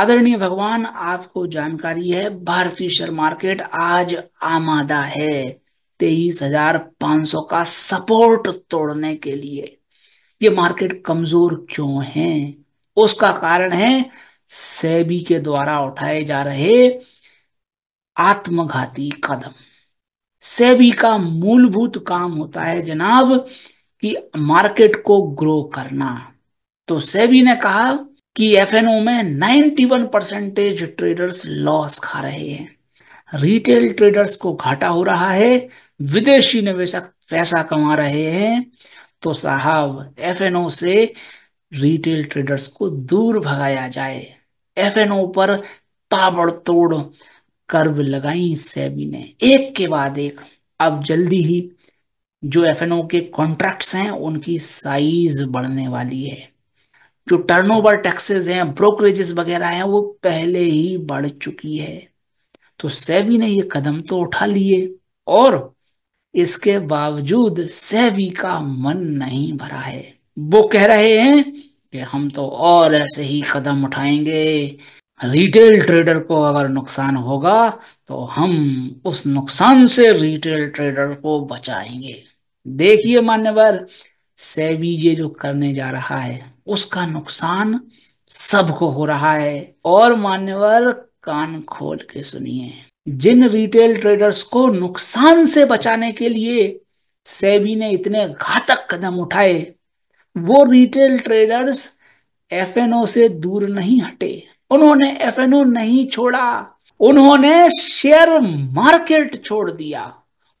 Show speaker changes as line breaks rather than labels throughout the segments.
आदरणीय भगवान आपको जानकारी है भारतीय शेयर मार्केट आज आमादा है तेईस हजार पांच सौ का सपोर्ट तोड़ने के लिए ये मार्केट कमजोर क्यों है उसका कारण है सेबी के द्वारा उठाए जा रहे आत्मघाती कदम सेबी का मूलभूत काम होता है जनाब कि मार्केट को ग्रो करना तो सेबी ने कहा कि एफएनओ में 91 परसेंटेज ट्रेडर्स लॉस खा रहे हैं रिटेल ट्रेडर्स को घाटा हो रहा है विदेशी निवेशक पैसा कमा रहे हैं तो साहब एफएनओ से रिटेल ट्रेडर्स को दूर भगाया जाए एफएनओ पर ताबड़तोड़ कर्व लगाई सेबी ने एक के बाद एक अब जल्दी ही जो एफएनओ के कॉन्ट्रैक्ट्स हैं उनकी साइज बढ़ने वाली है जो टर्नओवर टैक्सेस हैं ब्रोकरेजेस वगैरह हैं वो पहले ही बढ़ चुकी है तो सेबी ने ये कदम तो उठा लिए और इसके बावजूद सेबी का मन नहीं भरा है वो कह रहे हैं कि हम तो और ऐसे ही कदम उठाएंगे रिटेल ट्रेडर को अगर नुकसान होगा तो हम उस नुकसान से रिटेल ट्रेडर को बचाएंगे देखिए मान्यवर सेबी ये जो करने जा रहा है उसका नुकसान सबको हो रहा है और मान्यवर कान खोल के सुनिए जिन रिटेल ट्रेडर्स को नुकसान से बचाने के लिए सेबी ने इतने घातक कदम उठाए वो रिटेल ट्रेडर्स एफएनओ से दूर नहीं हटे उन्होंने एफएनओ नहीं छोड़ा उन्होंने शेयर मार्केट छोड़ दिया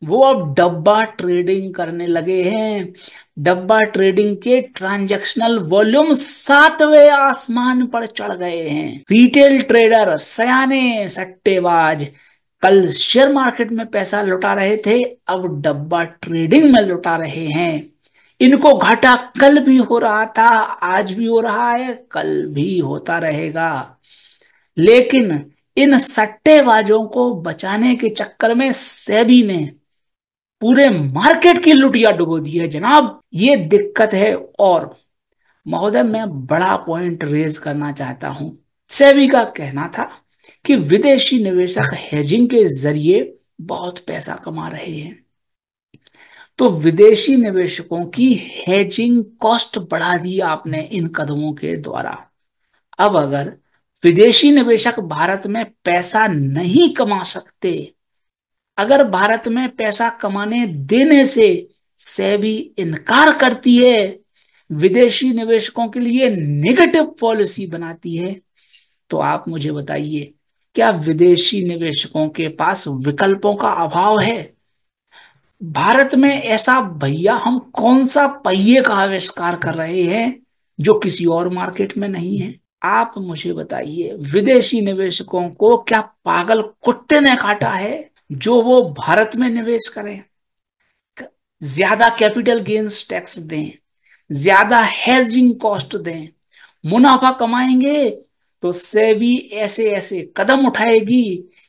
वो अब डब्बा ट्रेडिंग करने लगे हैं डब्बा ट्रेडिंग के ट्रांजैक्शनल वॉल्यूम सातवें आसमान पर चढ़ गए हैं रिटेल ट्रेडर सयाने सट्टेबाज कल शेयर मार्केट में पैसा लुटा रहे थे अब डब्बा ट्रेडिंग में लुटा रहे हैं इनको घाटा कल भी हो रहा था आज भी हो रहा है कल भी होता रहेगा लेकिन इन सट्टेबाजों को बचाने के चक्कर में सेबी ने पूरे मार्केट की लुटिया डुबो दी है जनाब ये दिक्कत है और महोदय मैं बड़ा पॉइंट रेज करना चाहता हूं सेबी का कहना था कि विदेशी निवेशक हेजिंग के जरिए बहुत पैसा कमा रहे हैं तो विदेशी निवेशकों की हेजिंग कॉस्ट बढ़ा दी आपने इन कदमों के द्वारा अब अगर विदेशी निवेशक भारत में पैसा नहीं कमा सकते अगर भारत में पैसा कमाने देने से सेबी इनकार करती है विदेशी निवेशकों के लिए नेगेटिव पॉलिसी बनाती है तो आप मुझे बताइए क्या विदेशी निवेशकों के पास विकल्पों का अभाव है भारत में ऐसा भैया हम कौन सा पहिए का आविष्कार कर रहे हैं जो किसी और मार्केट में नहीं है आप मुझे बताइए विदेशी निवेशकों को क्या पागल कुत्ते ने काटा है जो वो भारत में निवेश करें ज्यादा कैपिटल गेन्स टैक्स दें ज्यादा हेजिंग कॉस्ट दें मुनाफा कमाएंगे तो सेबी ऐसे ऐसे कदम उठाएगी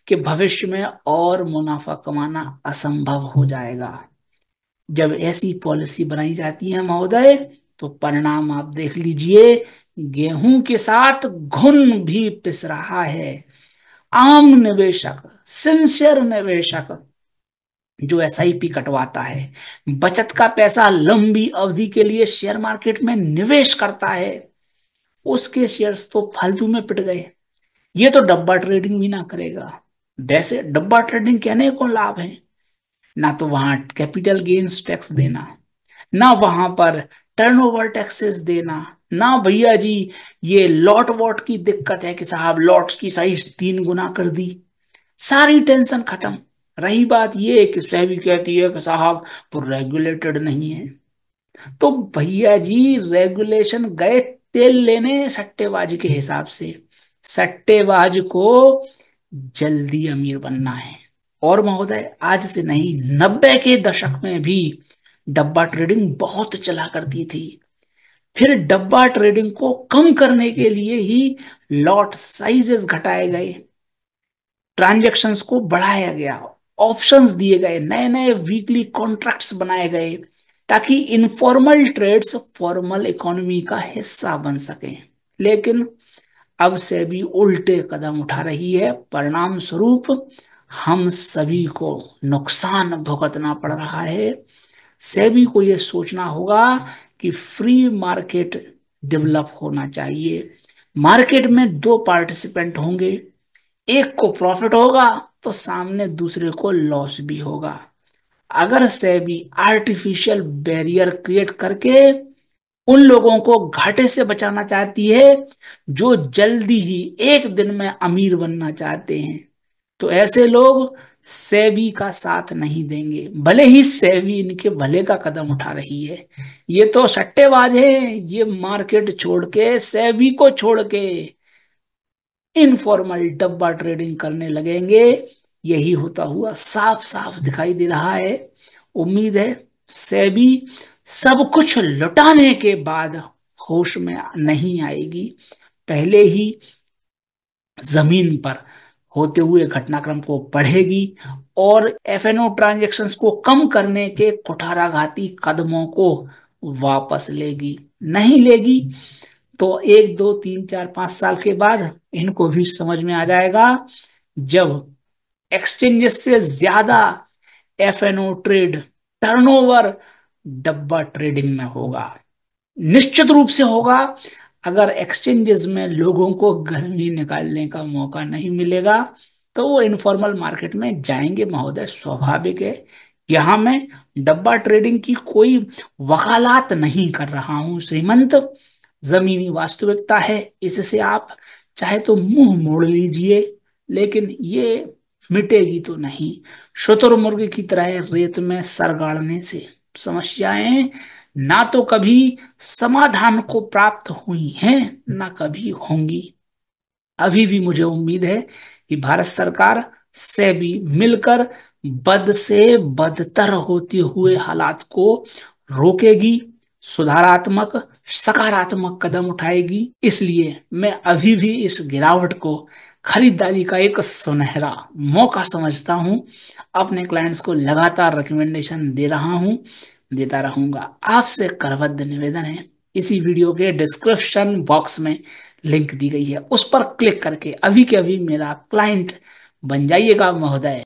कि भविष्य में और मुनाफा कमाना असंभव हो जाएगा जब ऐसी पॉलिसी बनाई जाती है महोदय तो परिणाम आप देख लीजिए गेहूं के साथ घुन भी पिस रहा है आम निवेशक सिंसियर निवेशक जो एस कटवाता है बचत का पैसा लंबी अवधि के लिए शेयर मार्केट में निवेश करता है उसके शेयर्स तो फालतू में पिट गए ये तो डब्बा ट्रेडिंग भी ना करेगा वैसे डब्बा ट्रेडिंग कहने को लाभ है ना तो वहां कैपिटल गेन्स टैक्स देना ना वहां पर टर्नओवर टैक्सेस देना ना भैया जी ये लॉट वॉट की दिक्कत है कि साहब लॉट्स की साइज तीन गुना कर दी सारी टेंशन खत्म रही बात ये कि सह भी कहती है कि साहब वो रेगुलेटेड नहीं है तो भैया जी रेगुलेशन गए तेल लेने सट्टेबाज के हिसाब से सट्टेबाज को जल्दी अमीर बनना है और महोदय आज से नहीं नब्बे के दशक में भी डब्बा ट्रेडिंग बहुत चला करती थी फिर डब्बा ट्रेडिंग को कम करने के लिए ही लॉट साइजेस घटाए गए ट्रांजेक्शन को बढ़ाया गया ऑप्शंस दिए गए नए नए वीकली कॉन्ट्रैक्ट्स बनाए गए ताकि इनफॉर्मल ट्रेड्स फॉर्मल इकोनॉमी का हिस्सा बन सके लेकिन अब से भी उल्टे कदम उठा रही है परिणाम स्वरूप हम सभी को नुकसान भुगतना पड़ रहा है सेबी को यह सोचना होगा कि फ्री मार्केट डेवलप होना चाहिए मार्केट में दो पार्टिसिपेंट होंगे एक को प्रॉफिट होगा तो सामने दूसरे को लॉस भी होगा अगर सेबी आर्टिफिशियल बैरियर क्रिएट करके उन लोगों को घाटे से बचाना चाहती है जो जल्दी ही एक दिन में अमीर बनना चाहते हैं तो ऐसे लोग सेबी का साथ नहीं देंगे भले ही सेबी इनके भले का कदम उठा रही है ये तो सट्टेबाज है ये मार्केट छोड़ के सेबी को छोड़ के इनफॉर्मल डब्बा ट्रेडिंग करने लगेंगे यही होता हुआ साफ साफ दिखाई दे रहा है उम्मीद है सेबी सब कुछ लुटाने के बाद होश में नहीं आएगी पहले ही जमीन पर होते हुए घटनाक्रम को पढ़ेगी और एफएनओ ट्रांजैक्शंस को कम करने के कुठाराघाती कदमों को वापस लेगी नहीं लेगी तो एक दो तीन चार पांच साल के बाद इनको भी समझ में आ जाएगा जब एक्सचेंजेस से ज्यादा F N O trade turnover डब्बा ट्रेडिंग में होगा निश्चित रूप से होगा अगर एक्सचेंजेस में लोगों को गर्मी निकालने का मौका नहीं मिलेगा तो वो इनफॉर्मल मार्केट में जाएंगे महोदय स्वाभाविक है यहां मैं डब्बा ट्रेडिंग की कोई वकालत नहीं कर रहा हूं श्रीमंत जमीनी वास्तविकता है इससे आप चाहे तो मुंह मोड़ लीजिए लेकिन ये मिटेगी तो नहीं शुतुरमुर्ग की तरह रेत में सर गाड़ने से समस्याएं ना तो कभी समाधान को प्राप्त हुई हैं ना कभी होंगी अभी भी मुझे उम्मीद है कि भारत सरकार से भी मिलकर बद से बदतर होते हुए हालात को रोकेगी सुधारात्मक सकारात्मक कदम उठाएगी इसलिए मैं अभी भी इस गिरावट को खरीदारी का एक सुनहरा मौका समझता हूं अपने क्लाइंट्स को लगातार रिकमेंडेशन दे रहा हूं देता रहूंगा आपसे करबद्ध निवेदन है इसी वीडियो के डिस्क्रिप्शन बॉक्स में लिंक दी गई है उस पर क्लिक करके अभी के अभी मेरा क्लाइंट बन जाइएगा महोदय